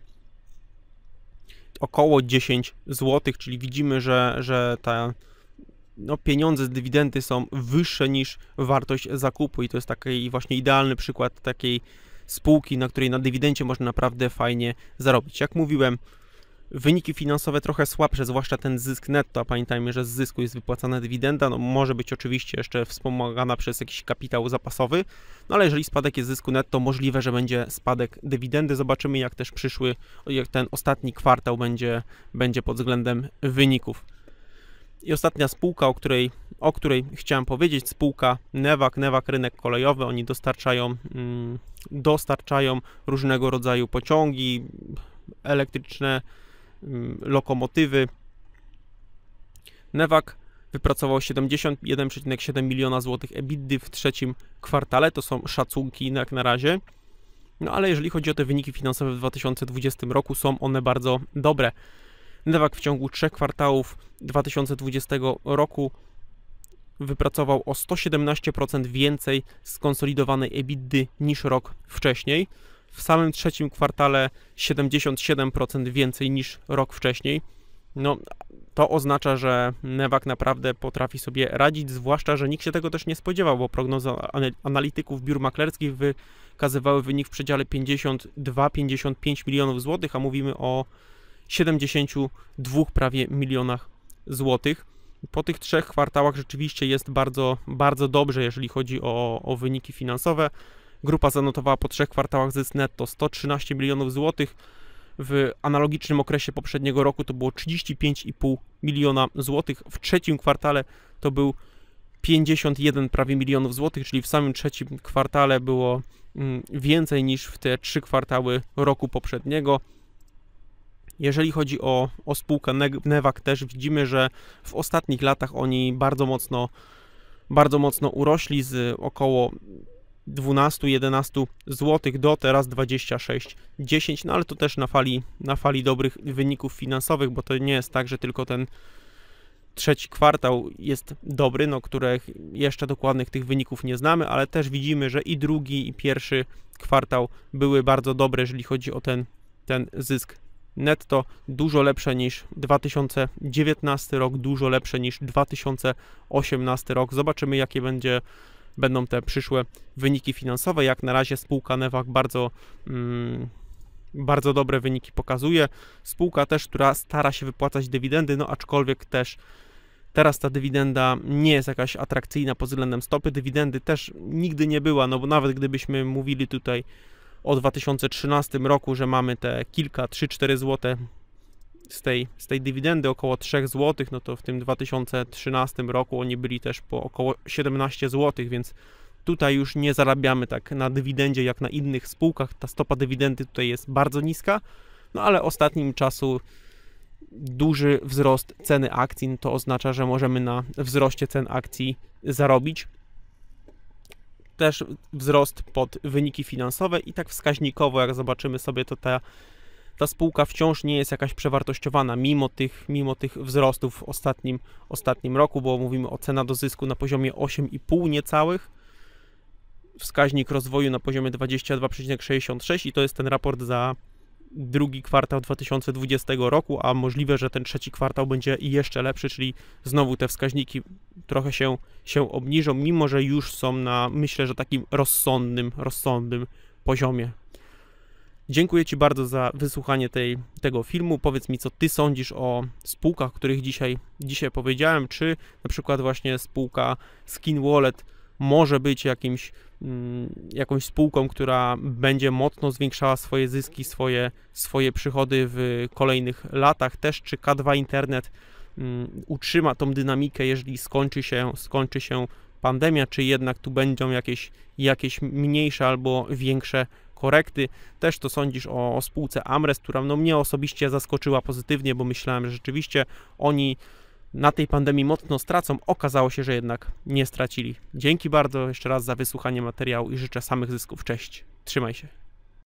około 10 zł, czyli widzimy, że, że te no, pieniądze z dywidendy są wyższe niż wartość zakupu i to jest taki właśnie idealny przykład takiej spółki, na której na dywidencie można naprawdę fajnie zarobić. Jak mówiłem, wyniki finansowe trochę słabsze, zwłaszcza ten zysk netto, a pamiętajmy, że z zysku jest wypłacana dywidenda, no może być oczywiście jeszcze wspomagana przez jakiś kapitał zapasowy, no ale jeżeli spadek jest zysku netto, możliwe, że będzie spadek dywidendy. Zobaczymy, jak też przyszły, jak ten ostatni kwartał będzie, będzie pod względem wyników. I ostatnia spółka, o której, o której chciałem powiedzieć, spółka Newak, Newak Rynek Kolejowy, oni dostarczają, mm, dostarczają różnego rodzaju pociągi elektryczne, Mm, lokomotywy. Newak wypracował 71,7 miliona złotych EBITDA y w trzecim kwartale, to są szacunki jak na razie. No ale jeżeli chodzi o te wyniki finansowe w 2020 roku, są one bardzo dobre. Newak w ciągu trzech kwartałów 2020 roku wypracował o 117% więcej skonsolidowanej EBITDA niż rok wcześniej w samym trzecim kwartale 77% więcej niż rok wcześniej. No, to oznacza, że Newak naprawdę potrafi sobie radzić, zwłaszcza, że nikt się tego też nie spodziewał, bo prognozy analityków biur maklerskich wykazywały wynik w przedziale 52-55 milionów złotych, a mówimy o 72 prawie milionach złotych. Po tych trzech kwartałach rzeczywiście jest bardzo, bardzo dobrze, jeżeli chodzi o, o wyniki finansowe. Grupa zanotowała po trzech kwartałach zysk netto 113 milionów złotych. W analogicznym okresie poprzedniego roku to było 35,5 miliona złotych. W trzecim kwartale to był 51 prawie milionów złotych, czyli w samym trzecim kwartale było mm, więcej niż w te trzy kwartały roku poprzedniego. Jeżeli chodzi o, o spółkę Nevak, też widzimy, że w ostatnich latach oni bardzo mocno, bardzo mocno urośli z około 12-11 zł do teraz 26,10, no ale to też na fali, na fali dobrych wyników finansowych, bo to nie jest tak, że tylko ten trzeci kwartał jest dobry, no których jeszcze dokładnych tych wyników nie znamy, ale też widzimy, że i drugi i pierwszy kwartał były bardzo dobre, jeżeli chodzi o ten, ten zysk netto, dużo lepsze niż 2019 rok, dużo lepsze niż 2018 rok. Zobaczymy jakie będzie będą te przyszłe wyniki finansowe. Jak na razie spółka Newag bardzo, mm, bardzo dobre wyniki pokazuje. Spółka też, która stara się wypłacać dywidendy, no aczkolwiek też Teraz ta dywidenda nie jest jakaś atrakcyjna pod względem stopy. Dywidendy też nigdy nie była, no bo nawet gdybyśmy mówili tutaj o 2013 roku, że mamy te kilka, 3-4 złote z tej, z tej dywidendy około 3 zł, no to w tym 2013 roku oni byli też po około 17 zł, więc tutaj już nie zarabiamy tak na dywidendzie jak na innych spółkach. Ta stopa dywidendy tutaj jest bardzo niska, no ale ostatnim czasu duży wzrost ceny akcji, no to oznacza, że możemy na wzroście cen akcji zarobić. Też wzrost pod wyniki finansowe i tak wskaźnikowo, jak zobaczymy sobie, to ta ta spółka wciąż nie jest jakaś przewartościowana mimo tych, mimo tych wzrostów w ostatnim, ostatnim roku, bo mówimy o cena do zysku na poziomie 8,5 niecałych, wskaźnik rozwoju na poziomie 22,66 i to jest ten raport za drugi kwartał 2020 roku, a możliwe, że ten trzeci kwartał będzie jeszcze lepszy, czyli znowu te wskaźniki trochę się, się obniżą, mimo że już są na, myślę, że takim rozsądnym, rozsądnym poziomie. Dziękuję Ci bardzo za wysłuchanie tej, tego filmu. Powiedz mi, co Ty sądzisz o spółkach, o których dzisiaj, dzisiaj powiedziałem, czy na przykład właśnie spółka Skin Wallet może być jakimś, mm, jakąś spółką, która będzie mocno zwiększała swoje zyski, swoje, swoje przychody w kolejnych latach też, czy K2 Internet mm, utrzyma tą dynamikę, jeżeli skończy się, skończy się pandemia, czy jednak tu będą jakieś, jakieś mniejsze albo większe korekty. Też to sądzisz o, o spółce Amres, która no, mnie osobiście zaskoczyła pozytywnie, bo myślałem, że rzeczywiście oni na tej pandemii mocno stracą. Okazało się, że jednak nie stracili. Dzięki bardzo jeszcze raz za wysłuchanie materiału i życzę samych zysków. Cześć. Trzymaj się.